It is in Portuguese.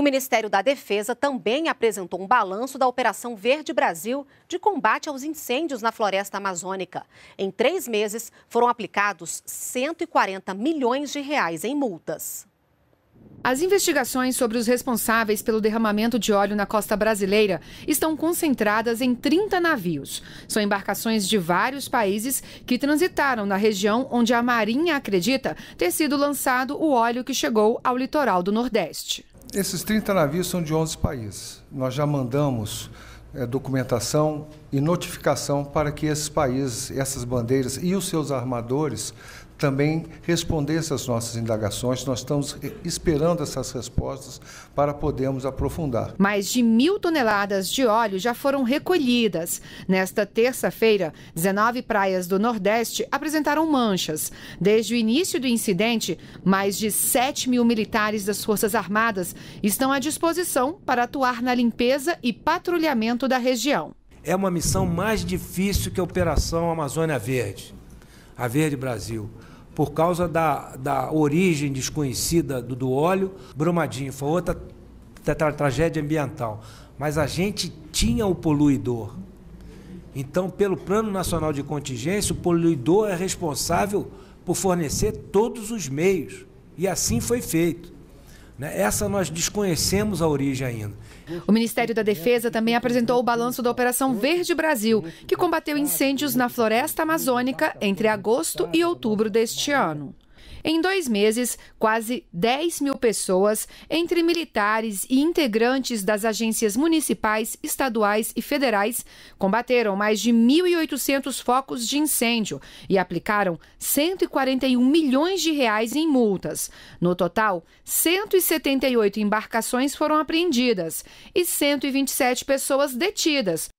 O Ministério da Defesa também apresentou um balanço da Operação Verde Brasil de combate aos incêndios na floresta amazônica. Em três meses, foram aplicados 140 milhões de reais em multas. As investigações sobre os responsáveis pelo derramamento de óleo na costa brasileira estão concentradas em 30 navios. São embarcações de vários países que transitaram na região onde a Marinha acredita ter sido lançado o óleo que chegou ao litoral do Nordeste. Esses 30 navios são de 11 países. Nós já mandamos é, documentação e notificação para que esses países, essas bandeiras e os seus armadores também respondessem às nossas indagações. Nós estamos esperando essas respostas para podermos aprofundar. Mais de mil toneladas de óleo já foram recolhidas. Nesta terça-feira, 19 praias do Nordeste apresentaram manchas. Desde o início do incidente, mais de 7 mil militares das Forças Armadas estão à disposição para atuar na limpeza e patrulhamento da região é uma missão mais difícil que a Operação Amazônia Verde, a Verde Brasil. Por causa da, da origem desconhecida do, do óleo, Brumadinho foi outra tra tra tragédia ambiental. Mas a gente tinha o poluidor. Então, pelo Plano Nacional de Contingência, o poluidor é responsável por fornecer todos os meios. E assim foi feito. Né? Essa nós desconhecemos a origem ainda. O Ministério da Defesa também apresentou o balanço da Operação Verde Brasil, que combateu incêndios na floresta amazônica entre agosto e outubro deste ano. Em dois meses, quase 10 mil pessoas, entre militares e integrantes das agências municipais, estaduais e federais, combateram mais de 1.800 focos de incêndio e aplicaram 141 milhões de reais em multas. No total, 178 embarcações foram apreendidas e 127 pessoas detidas